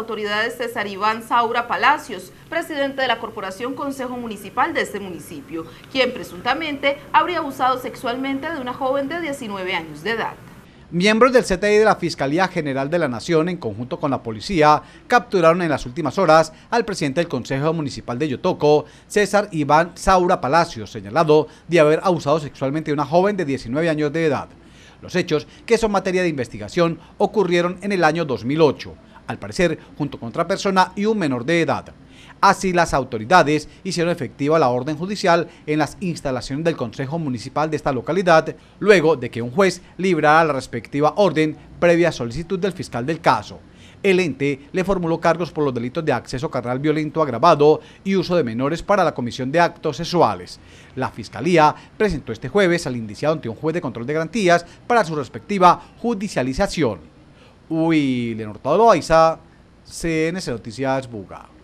autoridades César Iván Saura Palacios, presidente de la Corporación Consejo Municipal de este municipio, quien presuntamente habría abusado sexualmente de una joven de 19 años de edad. Miembros del CTI de la Fiscalía General de la Nación, en conjunto con la policía, capturaron en las últimas horas al presidente del Consejo Municipal de Yotoco, César Iván Saura Palacios, señalado de haber abusado sexualmente de una joven de 19 años de edad. Los hechos, que son materia de investigación, ocurrieron en el año 2008 al parecer junto con otra persona y un menor de edad. Así las autoridades hicieron efectiva la orden judicial en las instalaciones del Consejo Municipal de esta localidad, luego de que un juez librara la respectiva orden previa solicitud del fiscal del caso. El ente le formuló cargos por los delitos de acceso carnal violento agravado y uso de menores para la comisión de actos sexuales. La Fiscalía presentó este jueves al indiciado ante un juez de control de garantías para su respectiva judicialización. Uy, Leonor Loaiza, CNC Noticias Buga.